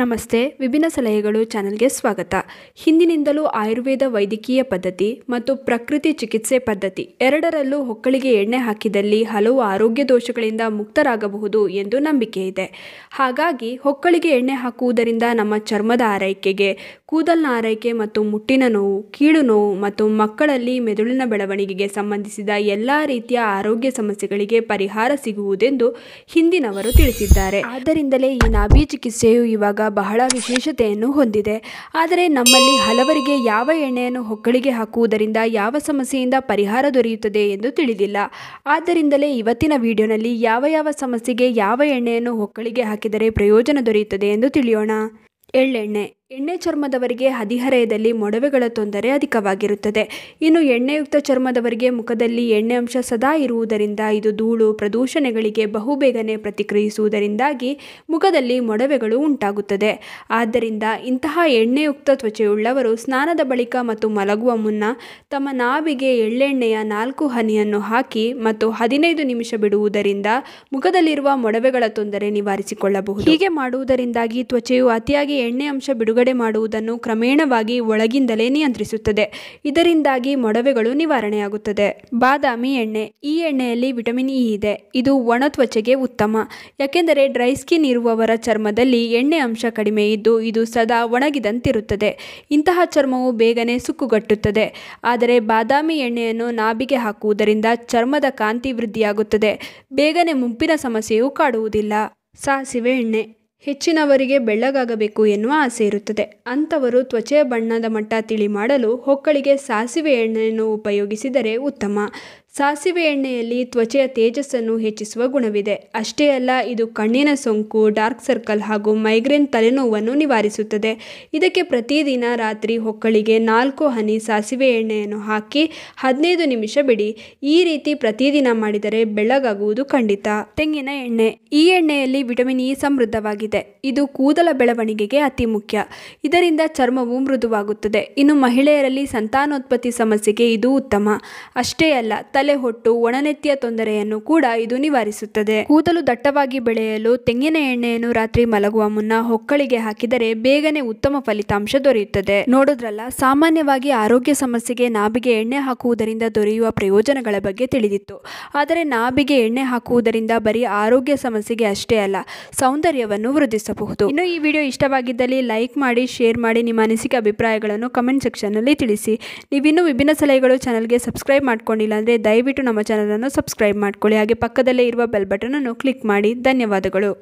ನಮಸ್ತೆ ವಿಭಿನ್ನ ಸಲಹೆಗಳು ಚಾನಲ್ಗೆ ಸ್ವಾಗತ ಹಿಂದಿನಿಂದಲೂ ಆಯುರ್ವೇದ ವೈದ್ಯಕೀಯ ಪದ್ಧತಿ ಮತ್ತು ಪ್ರಕೃತಿ ಚಿಕಿತ್ಸೆ ಪದ್ಧತಿ ಎರಡರಲ್ಲೂ ಹೊಕ್ಕಳಿಗೆ ಎಣ್ಣೆ ಹಾಕಿದಲ್ಲಿ ಹಲವು ಆರೋಗ್ಯ ದೋಷಗಳಿಂದ ಮುಕ್ತರಾಗಬಹುದು ಎಂದು ನಂಬಿಕೆ ಇದೆ ಹಾಗಾಗಿ ಹೊಕ್ಕಳಿಗೆ ಎಣ್ಣೆ ಹಾಕುವುದರಿಂದ ನಮ್ಮ ಚರ್ಮದ ಆರೈಕೆಗೆ ಕೂದಲಿನ ಆರೈಕೆ ಮತ್ತು ಮುಟ್ಟಿನ ನೋವು ಕೀಳು ನೋವು ಮತ್ತು ಮಕ್ಕಳಲ್ಲಿ ಮೆದುಳಿನ ಬೆಳವಣಿಗೆಗೆ ಸಂಬಂಧಿಸಿದ ಎಲ್ಲ ರೀತಿಯ ಆರೋಗ್ಯ ಸಮಸ್ಯೆಗಳಿಗೆ ಪರಿಹಾರ ಸಿಗುವುದೆಂದು ಹಿಂದಿನವರು ತಿಳಿಸಿದ್ದಾರೆ ಆದ್ದರಿಂದಲೇ ಈ ನಾಭಿ ಚಿಕಿತ್ಸೆಯು ಇವಾಗ ಬಹಳ ವಿಶೇಷತೆಯನ್ನು ಹೊಂದಿದೆ ಆದರೆ ನಮ್ಮಲ್ಲಿ ಹಲವರಿಗೆ ಯಾವ ಎಣ್ಣೆಯನ್ನು ಹೊಕ್ಕಳಿಗೆ ಹಾಕುವುದರಿಂದ ಯಾವ ಸಮಸ್ಯೆಯಿಂದ ಪರಿಹಾರ ದೊರೆಯುತ್ತದೆ ಎಂದು ತಿಳಿದಿಲ್ಲ ಆದ್ದರಿಂದಲೇ ಇವತ್ತಿನ ವಿಡಿಯೋನಲ್ಲಿ ಯಾವ ಯಾವ ಸಮಸ್ಯೆಗೆ ಯಾವ ಎಣ್ಣೆಯನ್ನು ಹೊಕ್ಕಳಿಗೆ ಹಾಕಿದರೆ ಪ್ರಯೋಜನ ದೊರೆಯುತ್ತದೆ ಎಂದು ತಿಳಿಯೋಣ ಎಳ್ಳೆಣ್ಣೆ ಎಣ್ಣೆ ಚರ್ಮದವರಿಗೆ ಹದಿಹರೆಯದಲ್ಲಿ ಮೊಡವೆಗಳ ತೊಂದರೆ ಅಧಿಕವಾಗಿರುತ್ತದೆ ಇನ್ನು ಎಣ್ಣೆಯುಕ್ತ ಚರ್ಮದವರಿಗೆ ಮುಖದಲ್ಲಿ ಎಣ್ಣೆ ಅಂಶ ಸದಾ ಇರುವುದರಿಂದ ಇದು ಧೂಳು ಪ್ರದೂಷಣೆಗಳಿಗೆ ಬಹುಬೇಗನೆ ಪ್ರತಿಕ್ರಿಯಿಸುವುದರಿಂದಾಗಿ ಮುಖದಲ್ಲಿ ಮೊಡವೆಗಳು ಉಂಟಾಗುತ್ತದೆ ಆದ್ದರಿಂದ ಇಂತಹ ಎಣ್ಣೆಯುಕ್ತ ತ್ವಚೆಯುಳ್ಳವರು ಸ್ನಾನದ ಬಳಿಕ ಮತ್ತು ಮಲಗುವ ಮುನ್ನ ತಮ್ಮ ನಾವಿಗೆ ಎಳ್ಳೆಣ್ಣೆಯ ನಾಲ್ಕು ಹನಿಯನ್ನು ಹಾಕಿ ಮತ್ತು ಹದಿನೈದು ನಿಮಿಷ ಬಿಡುವುದರಿಂದ ಮುಖದಲ್ಲಿರುವ ಮೊಡವೆಗಳ ತೊಂದರೆ ನಿವಾರಿಸಿಕೊಳ್ಳಬಹುದು ಹೀಗೆ ಮಾಡುವುದರಿಂದಾಗಿ ತ್ವಚೆಯು ಅತಿಯಾಗಿ ಎಣ್ಣೆ ಅಂಶ ಬಿಡುಗಡೆ ಬಿಡುಗಡೆ ಮಾಡುವುದನ್ನು ಕ್ರಮೇಣವಾಗಿ ಒಳಗಿಂದಲೇ ನಿಯಂತ್ರಿಸುತ್ತದೆ ಇದರಿಂದಾಗಿ ಮೊಡವೆಗಳು ನಿವಾರಣೆಯಾಗುತ್ತದೆ ಬಾದಾಮಿ ಎಣ್ಣೆ ಈ ಎಣ್ಣೆಯಲ್ಲಿ ವಿಟಮಿನ್ ಇ ಇದೆ ಇದು ಒಣ ತ್ವಚೆಗೆ ಉತ್ತಮ ಯಾಕೆಂದರೆ ಡ್ರೈ ಸ್ಕಿನ್ ಇರುವವರ ಚರ್ಮದಲ್ಲಿ ಎಣ್ಣೆ ಅಂಶ ಕಡಿಮೆ ಇದ್ದು ಇದು ಸದಾ ಒಣಗಿದಂತಿರುತ್ತದೆ ಇಂತಹ ಚರ್ಮವು ಬೇಗನೆ ಸುಕ್ಕುಗಟ್ಟುತ್ತದೆ ಆದರೆ ಬಾದಾಮಿ ಎಣ್ಣೆಯನ್ನು ನಾಭಿಗೆ ಹಾಕುವುದರಿಂದ ಚರ್ಮದ ಕಾಂತಿ ವೃದ್ಧಿಯಾಗುತ್ತದೆ ಬೇಗನೆ ಮುಂಪಿನ ಸಮಸ್ಯೆಯೂ ಕಾಡುವುದಿಲ್ಲ ಸಾಸಿವೆ ಎಣ್ಣೆ ಹೆಚ್ಚಿನವರಿಗೆ ಬೆಳ್ಳಗಾಗಬೇಕು ಎನ್ನುವ ಆಸೆ ಇರುತ್ತದೆ ಅಂಥವರು ತ್ವಚೆಯ ಬಣ್ಣದ ಮಟ್ಟ ತಿಳಿ ಮಾಡಲು ಹೊಕ್ಕಳಿಗೆ ಸಾಸಿವೆ ಎಣ್ಣೆಯನ್ನು ಉಪಯೋಗಿಸಿದರೆ ಉತ್ತಮ ಸಾಸಿವೆ ಎಣ್ಣೆಯಲ್ಲಿ ತ್ವಚೆಯ ತೇಜಸ್ಸನ್ನು ಹೆಚ್ಚಿಸುವ ಗುಣವಿದೆ ಅಷ್ಟೇ ಅಲ್ಲ ಇದು ಕಣ್ಣಿನ ಸೋಂಕು ಡಾರ್ಕ್ ಸರ್ಕಲ್ ಹಾಗೂ ಮೈಗ್ರೇನ್ ತಲೆನೋವನ್ನು ನಿವಾರಿಸುತ್ತದೆ ಇದಕ್ಕೆ ಪ್ರತಿದಿನ ರಾತ್ರಿ ಹೊಕ್ಕಳಿಗೆ ನಾಲ್ಕು ಹನಿ ಸಾಸಿವೆ ಎಣ್ಣೆಯನ್ನು ಹಾಕಿ ಹದಿನೈದು ನಿಮಿಷ ಬಿಡಿ ಈ ರೀತಿ ಪ್ರತಿದಿನ ಮಾಡಿದರೆ ಬೆಳಗಾಗುವುದು ಖಂಡಿತ ತೆಂಗಿನ ಎಣ್ಣೆ ಈ ಎಣ್ಣೆಯಲ್ಲಿ ವಿಟಮಿನ್ ಇ ಸಮೃದ್ಧವಾಗಿದೆ ಇದು ಕೂದಲ ಬೆಳವಣಿಗೆಗೆ ಅತಿ ಮುಖ್ಯ ಇದರಿಂದ ಚರ್ಮವು ಮೃದುವಾಗುತ್ತದೆ ಇನ್ನು ಮಹಿಳೆಯರಲ್ಲಿ ಸಂತಾನೋತ್ಪತ್ತಿ ಸಮಸ್ಯೆಗೆ ಇದು ಉತ್ತಮ ಅಷ್ಟೇ ಅಲ್ಲ ತಲೆ ಹೊಟ್ಟು ಒಣನೆತ್ತಿಯ ತೊಂದರೆಯನ್ನು ಕೂಡ ಇದು ನಿವಾರಿಸುತ್ತದೆ ಕೂದಲು ದಟ್ಟವಾಗಿ ಬೆಳೆಯಲು ತೆಂಗಿನ ಎಣ್ಣೆಯನ್ನು ರಾತ್ರಿ ಮಲಗುವ ಮುನ್ನ ಹೊಕ್ಕಳಿಗೆ ಹಾಕಿದರೆ ಬೇಗನೆ ಉತ್ತಮ ಫಲಿತಾಂಶ ದೊರೆಯುತ್ತದೆ ನೋಡೋದ್ರಲ್ಲ ಸಾಮಾನ್ಯವಾಗಿ ಆರೋಗ್ಯ ಸಮಸ್ಯೆಗೆ ನಾಭಿಗೆ ಎಣ್ಣೆ ಹಾಕುವುದರಿಂದ ದೊರೆಯುವ ಪ್ರಯೋಜನಗಳ ಬಗ್ಗೆ ತಿಳಿದಿತ್ತು ಆದರೆ ನಾಭಿಗೆ ಎಣ್ಣೆ ಹಾಕುವುದರಿಂದ ಬರೀ ಆರೋಗ್ಯ ಸಮಸ್ಯೆಗೆ ಅಷ್ಟೇ ಅಲ್ಲ ಸೌಂದರ್ಯವನ್ನು ವೃದ್ಧಿಸಬಹುದು ಇನ್ನು ಈ ವಿಡಿಯೋ ಇಷ್ಟವಾಗಿದ್ದಲ್ಲಿ ಲೈಕ್ ಮಾಡಿ ಶೇರ್ ಮಾಡಿ ನಿಮ್ಮ ಅನಿಸಿಕೆ ಅಭಿಪ್ರಾಯಗಳನ್ನು ಕಮೆಂಟ್ ನಲ್ಲಿ ತಿಳಿಸಿ ನೀವಿನ್ನೂ ವಿಭಿನ್ನ ಸಲಹೆಗಳು ಚಾನಲ್ಗೆ ಸಬ್ಸ್ಕ್ರೈಬ್ ಮಾಡ್ಕೊಂಡಿಲ್ಲ ಅಂದರೆ ದಯವಿಟ್ಟು ನಮ್ಮ ಚಾನಲನ್ನು ಸಬ್ಸ್ಕ್ರೈಬ್ ಮಾಡಿಕೊಳ್ಳಿ ಹಾಗೆ ಪಕ್ಕದಲ್ಲೇ ಇರುವ ಬೆಲ್ ಬಟನನ್ನು ಕ್ಲಿಕ್ ಮಾಡಿ ಧನ್ಯವಾದಗಳು